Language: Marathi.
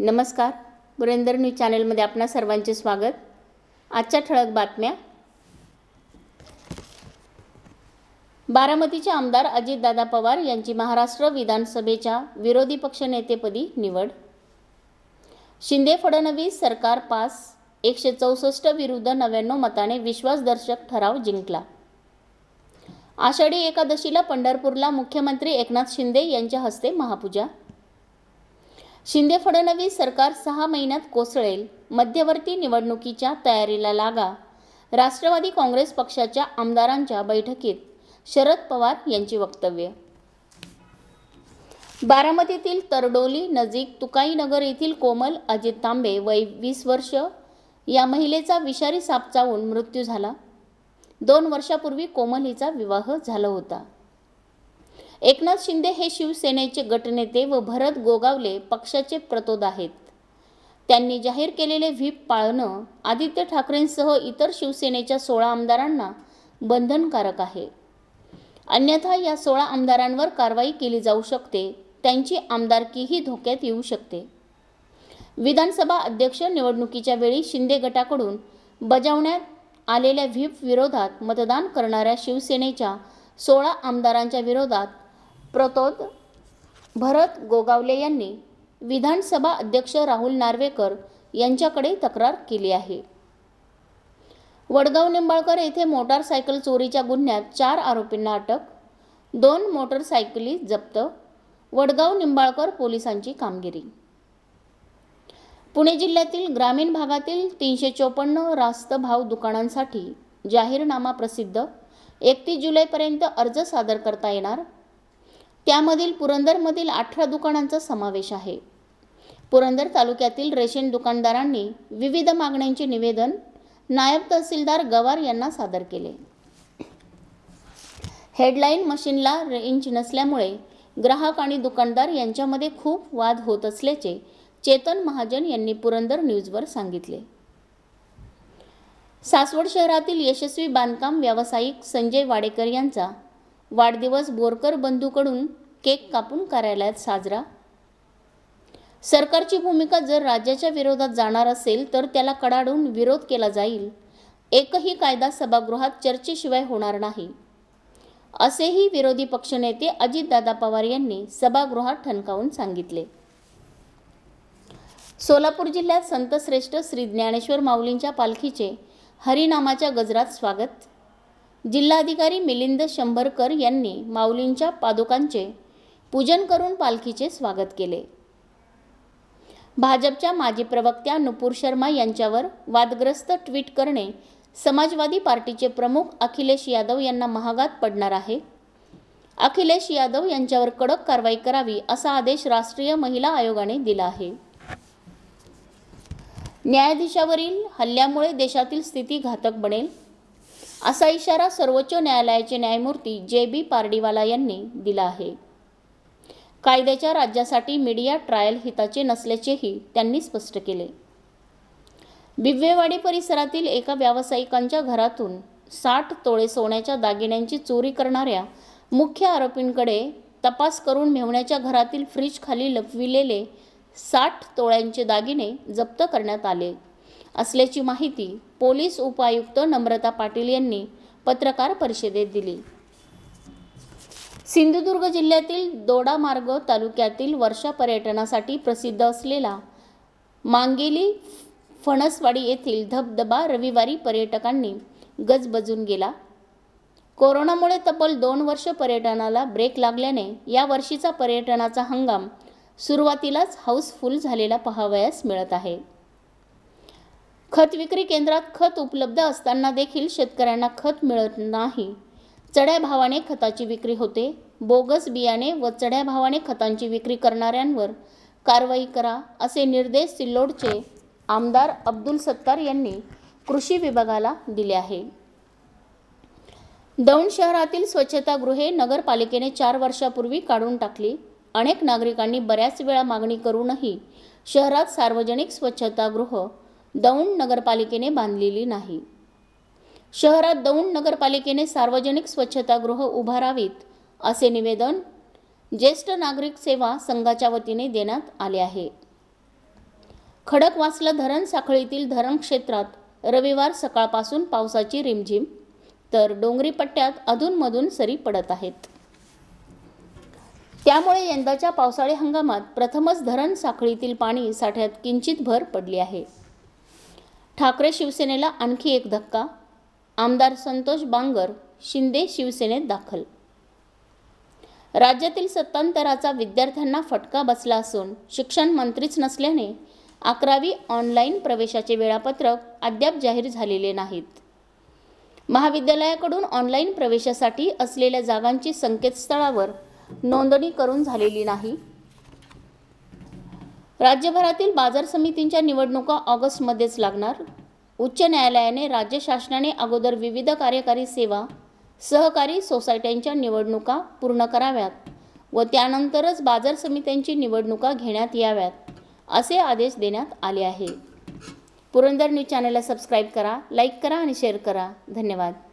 नमस्कार गुरेंदर न्यूज चॅनेलमध्ये आपणा सर्वांचे स्वागत आजच्या ठळक बातम्या बारामतीचे आमदार अजितदादा पवार यांची महाराष्ट्र विधानसभेच्या विरोधी पक्षनेतेपदी निवड शिंदे फडणवीस सरकार पास एकशे चौसष्ट विरुद्ध नव्याण्णव मताने विश्वासदर्शक ठराव जिंकला आषाढी एकादशीला पंढरपूरला मुख्यमंत्री एकनाथ शिंदे यांच्या हस्ते महापूजा शिंदे फडणवीस सरकार सहा महिन्यात कोसळेल मध्यवर्ती निवडणुकीच्या तयारीला लागा राष्ट्रवादी काँग्रेस पक्षाच्या आमदारांच्या बैठकीत शरद पवार यांची वक्तव्य बारामतीतील तरडोली नजीक तुकाईनगर येथील कोमल अजित तांबे वय वीस वर्ष या महिलेचा विषारी साप चावून मृत्यू झाला दोन वर्षापूर्वी कोमल हिचा विवाह झाला होता एकनाथ शिंदे हे शिवसेनेचे गटनेते व भरत गोगावले पक्षाचे प्रतोद आहेत त्यांनी जाहीर केलेले व्हीप पाळणं आदित्य ठाकरेंसह इतर शिवसेनेच्या सोळा आमदारांना बंधनकारक आहे अन्यथा या सोळा आमदारांवर कारवाई केली जाऊ शकते त्यांची आमदारकीही धोक्यात येऊ शकते विधानसभा अध्यक्ष निवडणुकीच्या वेळी शिंदे गटाकडून बजावण्यात आलेल्या व्हीप विरोधात मतदान करणाऱ्या शिवसेनेच्या सोळा आमदारांच्या विरोधात प्रतोद भरत गोगावले यांनी विधानसभा अध्यक्ष राहुल नार्वेकर यांच्याकडे तक्रार केली आहे वडगाव निंबाळकर येथे मोटारसायकल चोरीच्या गुन्ह्यात चार आरोपींना अटक दोन मोटरसायकली जप्त वडगाव निंबाळकर पोलिसांची कामगिरी पुणे जिल्ह्यातील ग्रामीण भागातील तीनशे चोपन्न रास्त भाव दुकानांसाठी जाहीरनामा प्रसिद्ध एकतीस जुलैपर्यंत अर्ज सादर करता येणार त्यामधील पुरंदरमधील अठरा दुकानांचा समावेश आहे पुरंदर तालुक्यातील रेशन दुकानदारांनी विविध मागण्यांचे निवेदन नायब तहसीलदार गवार यांना सादर केले हेडलाईन मशीनला रेंज नसल्यामुळे ग्राहक आणि दुकानदार यांच्यामध्ये खूप वाद होत असल्याचे चेतन महाजन यांनी पुरंदर न्यूजवर सांगितले सासवड शहरातील यशस्वी बांधकाम व्यावसायिक संजय वाडेकर यांचा वाढदिवस बोरकर बंधूकडून केक कापून कार्यालयात साजरा सरकारची भूमिका जर राज्याच्या विरोधात जाणार असेल तर त्याला कडाडून विरोध केला जाईल एकही कायदा सभागृहात चर्चेशिवाय होणार नाही असेही विरोधी पक्षनेते अजितदादा पवार यांनी सभागृहात ठणकावून सांगितले सोलापूर जिल्ह्यात संतश्रेष्ठ श्री ज्ञानेश्वर माऊलींच्या पालखीचे हरिनामाच्या गजरात स्वागत जिल्हाधिकारी मिलिंद शंभरकर यांनी माऊलींच्या पादुकांचे पूजन करून पालखीचे स्वागत केले भाजपच्या माजी प्रवक्त्या नुपूर शर्मा यांच्यावर वादग्रस्त ट्विट करणे समाजवादी पार्टीचे प्रमुख अखिलेश यादव यांना महागात पडणार आहे अखिलेश यादव यांच्यावर कडक कारवाई करावी असा आदेश राष्ट्रीय महिला आयोगाने दिला आहे न्यायाधीशावरील हल्ल्यामुळे देशातील स्थिती घातक बनेल असा इशारा सर्वोच्च न्यायालयाचे न्यायमूर्ती जे बी पारडीवाला यांनी दिला आहे कायद्याच्या राज्यासाठी मीडिया ट्रायल हिताचे नसल्याचेही त्यांनी स्पष्ट केले बिब्वेवाडी परिसरातील एका व्यावसायिकांच्या घरातून साठ तोळे सोन्याच्या दागिन्यांची चोरी करणाऱ्या मुख्य आरोपींकडे तपास करून मेवण्याच्या घरातील फ्रीजखाली खाली लपविलेले साठ तोळ्यांचे दागिने जप्त करण्यात आले असल्याची माहिती पोलीस उपायुक्त नम्रता पाटील यांनी पत्रकार परिषदेत दिली सिंधुदुर्ग जिल्ह्यातील दोडामार्ग तालुक्यातील वर्षा पर्यटनासाठी प्रसिद्ध असलेला मांगेली फणसवाडी येथील धबधबा रविवारी पर्यटकांनी गजबजून गेला कोरोनामुळे तब्बल दोन वर्ष पर्यटनाला ब्रेक लागल्याने या वर्षीचा पर्यटनाचा हंगाम सुरुवातीलाच हाऊसफुल झालेला पहावयास मिळत आहे खत विक्री केंद्रात खत उपलब्ध असताना देखील शेतकऱ्यांना खत मिळत नाही चढ्या भावाने खताची विक्री होते बोगस बियाणे व चढ्या भावाने खतांची विक्री करणाऱ्यांवर कारवाई करा असे निर्देश सिल्लोडचे आमदार अब्दुल सत्तार यांनी कृषी विभागाला दिले आहे दौंड शहरातील स्वच्छतागृहे नगरपालिकेने चार वर्षापूर्वी काढून टाकली अनेक नागरिकांनी बऱ्याच वेळा मागणी करूनही शहरात सार्वजनिक स्वच्छतागृह दौंड नगरपालिकेने बांधलेली नाही शहरात दौंड नगरपालिकेने सार्वजनिक स्वच्छतागृह उभारावीत असे निवेदन ज्येष्ठ नागरिक सेवा संघाच्या वतीने देण्यात आले आहे खडकवासला धरण साखळीतील धरण क्षेत्रात रविवार सकाळपासून पावसाची रिमझिम तर डोंगरी पट्ट्यात अधूनमधून सरी पडत आहेत त्यामुळे यंदाच्या पावसाळी हंगामात प्रथमच धरण साखळीतील पाणी साठ्यात किंचित भर पडली आहे ठाकरे शिवसेनेला आणखी एक धक्का आमदार संतोष बांगर शिंदे शिवसेनेत दाखल राज्यातील सत्तांतराचा विद्यार्थ्यांना फटका बसला असून शिक्षण मंत्रीच नसल्याने अकरावी ऑनलाईन प्रवेशाचे वेळापत्रक अद्याप जाहीर झालेले नाहीत महाविद्यालयाकडून ऑनलाईन प्रवेशासाठी असलेल्या जागांची संकेतस्थळावर नोंदणी करून झालेली नाही राज्यभरातील बाजार समितींच्या निवडणुका ऑगस्टमध्येच लागणार उच्च न्यायालयाने राज्य शासनाने अगोदर विविध कार्यकारी सेवा सहकारी सोसायट्यांच्या निवडणुका पूर्ण कराव्यात व त्यानंतरच बाजार समित्यांची निवडणुका घेण्यात याव्यात असे आदेश देण्यात आले आहे पुरंदर न्यूज चॅनलला सबस्क्राईब करा लाईक करा आणि शेअर करा धन्यवाद